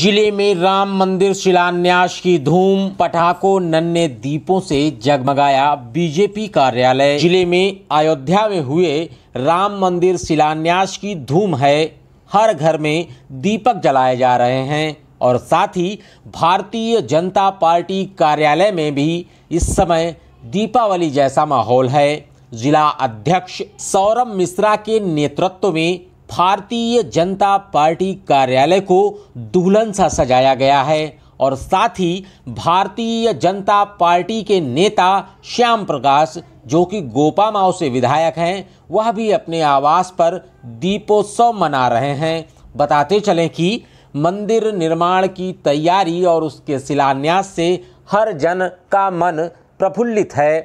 जिले में राम मंदिर शिलान्यास की धूम पटाखों नन्हे दीपों से जगमगाया बीजेपी कार्यालय जिले में अयोध्या में हुए राम मंदिर शिलान्यास की धूम है हर घर में दीपक जलाए जा रहे हैं और साथ ही भारतीय जनता पार्टी कार्यालय में भी इस समय दीपावली जैसा माहौल है जिला अध्यक्ष सौरभ मिश्रा के नेतृत्व में भारतीय जनता पार्टी कार्यालय को दुल्हन सा सजाया गया है और साथ ही भारतीय जनता पार्टी के नेता श्याम प्रकाश जो कि गोपा माओ से विधायक हैं वह भी अपने आवास पर दीपोत्सव मना रहे हैं बताते चलें कि मंदिर निर्माण की तैयारी और उसके शिलान्यास से हर जन का मन प्रफुल्लित है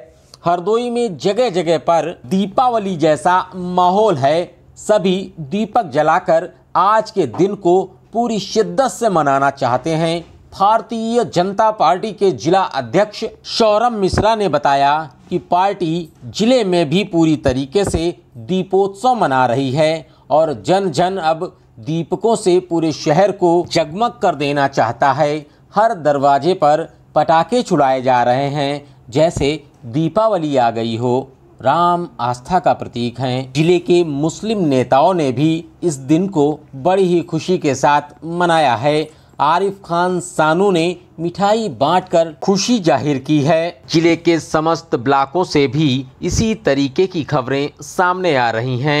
हरदोई में जगह जगह पर दीपावली जैसा माहौल है सभी दीपक जलाकर आज के दिन को पूरी शिद्दत से मनाना चाहते हैं भारतीय जनता पार्टी के जिला अध्यक्ष सौरभ मिश्रा ने बताया कि पार्टी जिले में भी पूरी तरीके से दीपोत्सव मना रही है और जन जन अब दीपकों से पूरे शहर को जगमग कर देना चाहता है हर दरवाजे पर पटाखे छुड़ाए जा रहे हैं जैसे दीपावली आ गई हो राम आस्था का प्रतीक हैं जिले के मुस्लिम नेताओं ने भी इस दिन को बड़ी ही खुशी के साथ मनाया है आरिफ खान सानू ने मिठाई बांटकर खुशी जाहिर की है जिले के समस्त ब्लाकों से भी इसी तरीके की खबरें सामने आ रही हैं